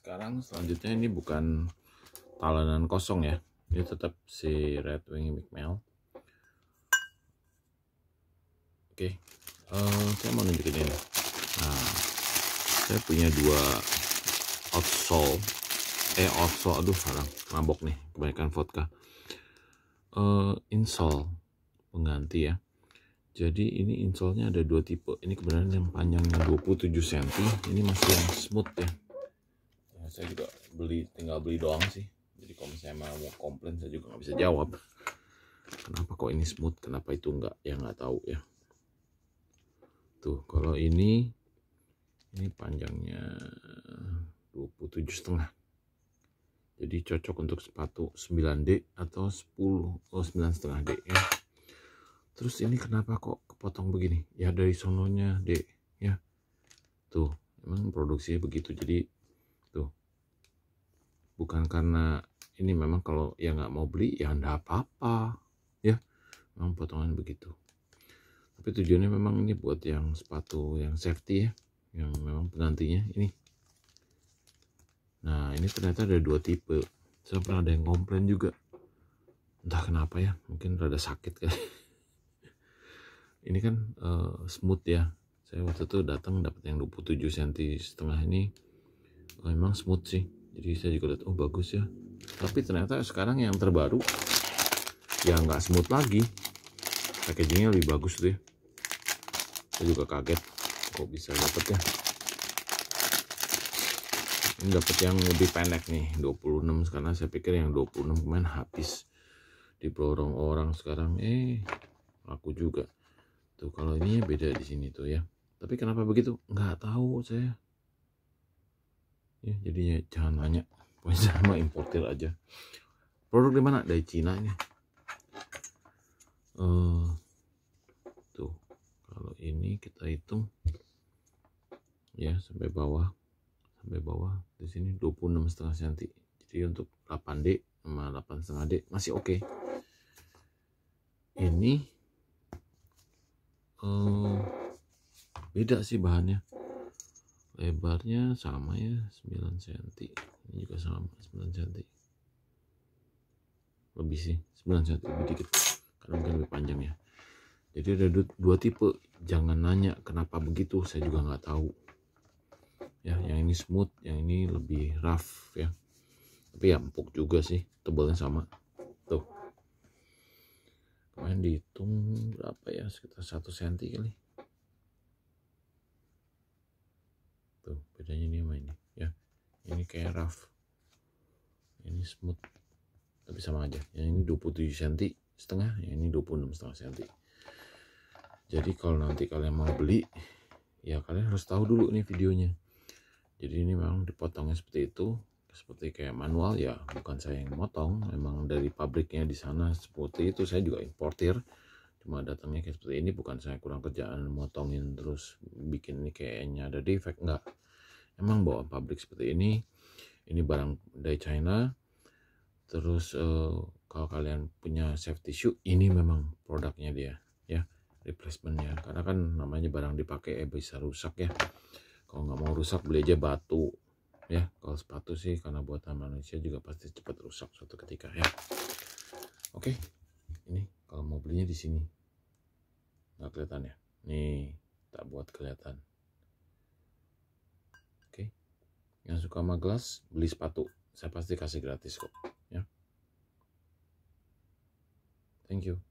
sekarang selanjutnya ini bukan talenan kosong ya ini tetap si Red Wing McMail oke okay. uh, eh, saya mau nunjukin ini nah saya punya dua outsole eh outsole aduh salah mabok nih kebanyakan vodka uh, insole pengganti ya jadi ini insole nya ada dua tipe ini kebenaran yang panjangnya 27 cm ini masih yang smooth ya Nah, saya juga beli tinggal beli doang sih jadi kalau misalnya mau komplain saya juga nggak bisa jawab kenapa kok ini smooth kenapa itu nggak ya nggak tahu ya tuh kalau ini ini panjangnya 27 setengah jadi cocok untuk sepatu 9D atau 10 oh 9 setengah D ya terus ini kenapa kok kepotong begini ya dari sononya D ya tuh emang produksinya begitu jadi bukan karena ini memang kalau yang nggak mau beli ya nggak apa-apa ya memang potongan begitu tapi tujuannya memang ini buat yang sepatu yang safety ya yang memang penantinya ini nah ini ternyata ada dua tipe Saya pernah ada yang komplain juga entah kenapa ya mungkin rada sakit kali. ini kan uh, smooth ya saya waktu itu datang dapat yang 27 cm setengah ini memang smooth sih jadi saya juga lihat oh bagus ya tapi ternyata sekarang yang terbaru ya nggak smooth lagi packagingnya lebih bagus tuh ya saya juga kaget kok bisa dapet ya ini dapet yang lebih pendek nih 26 karena saya pikir yang 26 kemarin habis di diborong orang sekarang eh aku juga tuh kalau ini ya beda di sini tuh ya tapi kenapa begitu nggak tahu saya ya jadi jangan nanya pokoknya sama importir aja produk di mana dari Cina ini uh, tuh kalau ini kita hitung ya sampai bawah sampai bawah di sini 26 setengah senti jadi untuk 8D sama 8 setengah D masih oke okay. ini uh, beda sih bahannya lebarnya sama ya 9 cm ini juga sama 9 cm lebih sih 9 cm lebih dikit karena mungkin lebih panjang ya jadi ada dua tipe jangan nanya kenapa begitu saya juga nggak tahu ya yang ini smooth yang ini lebih rough ya tapi ya empuk juga sih tebalnya sama tuh kemarin dihitung berapa ya sekitar satu senti kali tuh bedanya ini sama ini ya ini kayak rough ini smooth tapi sama aja yang ini 27 cm setengah yang ini 26 setengah cm jadi kalau nanti kalian mau beli ya kalian harus tahu dulu nih videonya jadi ini memang dipotongnya seperti itu seperti kayak manual ya bukan saya yang motong memang dari pabriknya di sana seperti itu saya juga importir cuma datangnya kayak seperti ini bukan saya kurang kerjaan motongin terus bikin ini kayaknya ada defect enggak emang bawa pabrik seperti ini ini barang dari China terus uh, kalau kalian punya safety shoe ini memang produknya dia ya replacementnya karena kan namanya barang dipakai eh, bisa rusak ya kalau nggak mau rusak beli aja batu ya kalau sepatu sih karena buatan manusia juga pasti cepat rusak suatu ketika ya oke okay. ini kalau mau belinya di sini nggak kelihatan ya nih tak buat kelihatan oke yang suka sama gelas beli sepatu saya pasti kasih gratis kok ya thank you